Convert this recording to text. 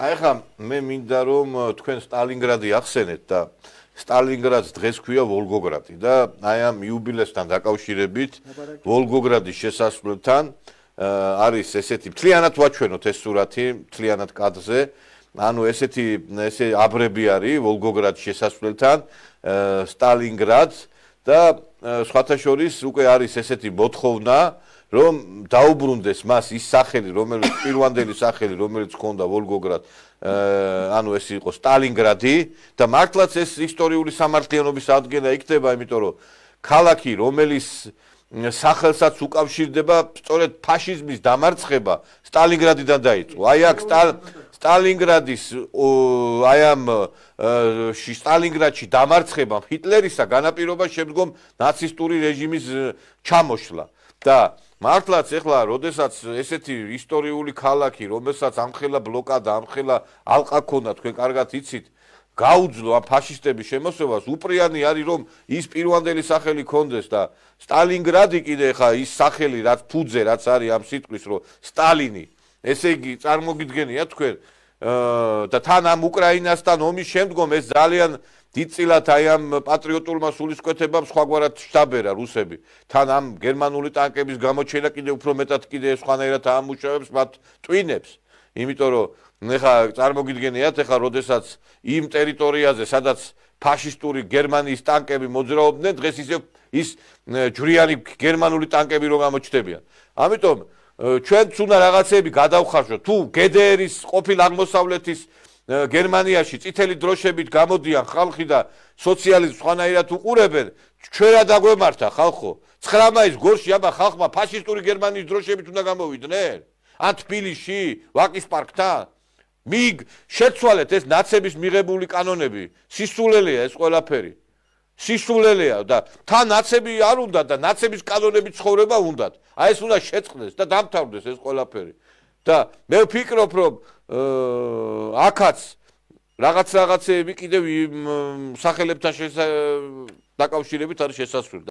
აი ხა მე მინდა რომ თქვენ სტალინგრადი ახსენეთ და სტალინგრადს დღეს ქვია ვოლგოგრადი და აი ამ იუბილესთან დაკავშირებით ვოლგოგრადის შესასვლელთან არის ესეთი მთლიანად ვაჩვენოთ ეს სურათი მთლიანად კადზე ანუ ესეთი ესე აბრები არის ვოლგოგრად შესასვლელთან სტალინგრადს და სხვათა შორის უკვე არის ესეთი მოთხოვნა რომ დაუბრუნდეს მას ის სახელი, რომელიც პირვანდელი სახელი, რომელიც ჰქონდა ვოლგოგრად, ანუ ეს იყო სტალინგრადი და მართლაც ეს ისტორიული სამართლიანობის ადგილა იქნება, იმიტომ რომ ქალაქი, რომელიც სახელსაც უკავშირდება, სწორედ ფაშიზმის დამარცხება სტალინგრადიდან დაიწყო. აი აქ სტალ სტალინგრადის აი ამ ში სტალინგრადში დამარცხებამ ჰიტლერისა განაპირობა შემდგომ ნაცისტური რეჟიმის ჩამოშლა. და მართლაც ეხლა, როდესაც ესეთი ისტორიული ქალაქი, რომელსაც ამხელა ბლოკადა, ამხელა ალყა ქონდა, თქვენ კარგად იცით, გაუძლო ამ ფაშისტების შემოსევას, უპრიანი არის რომ ის პირვანდელი სახელი კონდეს და სტალინგრადი კიდე ეხა ის სახელი, რაც ფუძე, რაც არის ამ სიტყვის, რომ სტალინი. ესე იგი, წარმოგიდგენია თქვენ და თან ამ უკრაინასთან ომის შემდგომ ეს ძალიან დიწილად აი ამ პატრიოტულმა სულისკვეთებამ სხვაგვარად შტაბერა რუსები. თან ამ გერმანული ტანკების გამოჩენა კიდე უფრო მეტად კიდე სხვანაირად ამუშავებს მათ ტვინებს. იმიტომ რომ ეხა წარმოგიდგენიათ ეხა როდესაც იმ ტერიტორიაზე სადაც ფაშისტური გერმანიის ტანკები მოძრაობდნენ დღეს ისე ის ჯრიანი გერმანული ტანკები რომ გამოჩდებიან. ამიტომ ჩვენ თუნდა რაღაცები გადავხარშოთ თუ გედერის ყოფილ აღმოსავლეთის გერმანიაში წითელი დროშებით გამოდიან ხალხი და სოციალიზმ სხვანაირად უყურებენ ჩვენ რა დაგვემართა ხალხო 9 მაისს გორში აბა ხალხმა ფაშისტური გერმანიის დროშებით უნდა გამოვიდნენ ან თბილისში ვაკის პარკთან მიგ შეცვალეთ ეს ნაცების მიღებული კანონები სისულელია ეს ყველაფერი სისულელეა და თან ნაცები არ უნდა და ნაცების კანონები ცხოვრება უნდა. აი ეს უნდა შეწყდეს და დამთავრდეს ეს ყველაფერი. და მე ვფიქრობ, რომ აკაც რაღაც რაღაცეები კიდევ სახელებთან დაკავშირებით არის შესაძლებელი.